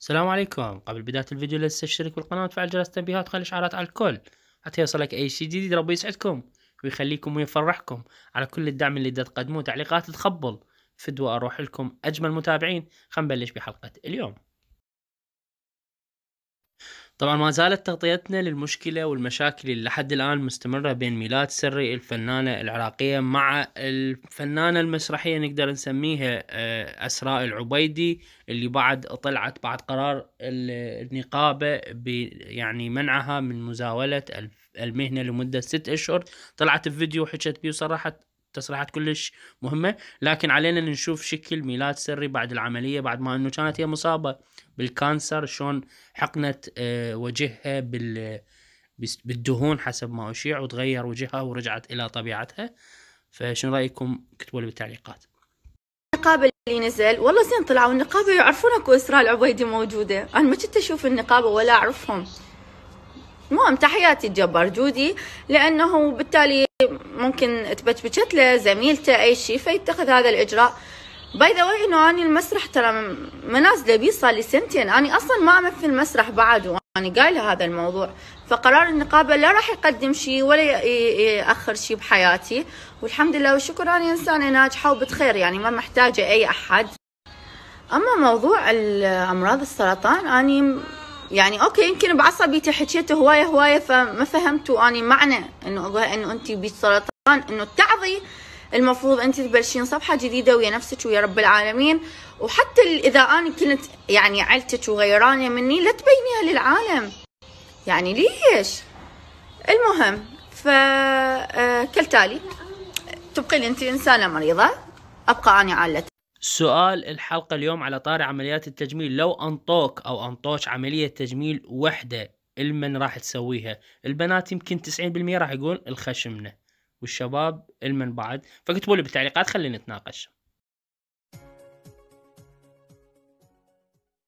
السلام عليكم قبل بداية الفيديو لا تنسى تشترك بالقناة وتفعل جرس التنبيهات وتخلي اشعارات على الكل حتى يوصلك اي شيء جديد ربي يسعدكم ويخليكم ويفرحكم على كل الدعم اللي تقدموه تعليقات تخبل فدوى اروح لكم اجمل متابعين خلينا نبلش بحلقة اليوم طبعا ما زالت تغطيتنا للمشكلة والمشاكل اللي لحد الآن مستمرة بين ميلاد سري الفنانة العراقية مع الفنانة المسرحية نقدر نسميها آه، أسراء العبيدي اللي بعد طلعت بعد قرار النقابة يعني منعها من مزاولة المهنة لمدة ست أشهر طلعت في فيديو حكت بيه وصرحت تصريحات كلش مهمه لكن علينا نشوف شكل ميلاد سري بعد العمليه بعد ما انه كانت هي مصابه بالكانسر شلون حقنت آه، وجهها بال بالدهون حسب ما اشيع وتغير وجهها ورجعت الى طبيعتها فشنو رايكم اكتبوا لي بالتعليقات النقابه اللي نزل والله زين طلعوا النقابه يعرفون اكو اسراء العبيدي موجوده انا ما كنت اشوف النقابه ولا اعرفهم المهم تحياتي لجبار جودي لانه بالتالي ممكن تبتبشت له زميلته اي شيء فيتخذ هذا الاجراء باي ذا واي انه اني المسرح ترى منازله بي صار لي سنتين اني اصلا ما امثل مسرح بعد واني قايله هذا الموضوع فقرار النقابه لا راح يقدم شيء ولا ياخر شيء بحياتي والحمد لله والشكر اني انسانه ناجحه وبتخير يعني ما محتاجه اي احد اما موضوع الامراض السرطان اني يعني اوكي يمكن بعصبيتي حكيت هوايه هوايه فما فهمتوا اني معنى انه انه انت بالسرطان انه تعظي المفروض انت تبلشين صفحه جديده ويا نفسك ويا رب العالمين وحتى اذا انا كنت يعني عيلتك وغيرانه مني لا تبينيها للعالم يعني ليش المهم ف آه، كالتالي تبقي انت انسانه مريضه ابقى انا عالة سؤال الحلقة اليوم على طار عمليات التجميل لو أنطوك أو أنطوش عملية تجميل وحدة المن راح تسويها البنات يمكن 90% راح يقول الخشمنة والشباب المن بعد فكتبوا لي بالتعليقات خلينا نتناقش